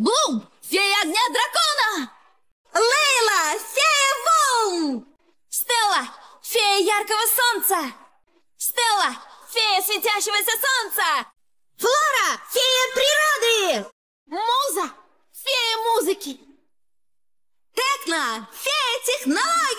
Блум! Фея огня дракона! Лейла! Фея волн! Стелла! Фея яркого солнца! Стелла! Фея светящегося солнца! Флора! Фея природы! Муза! Фея музыки! Текна! Фея технологий!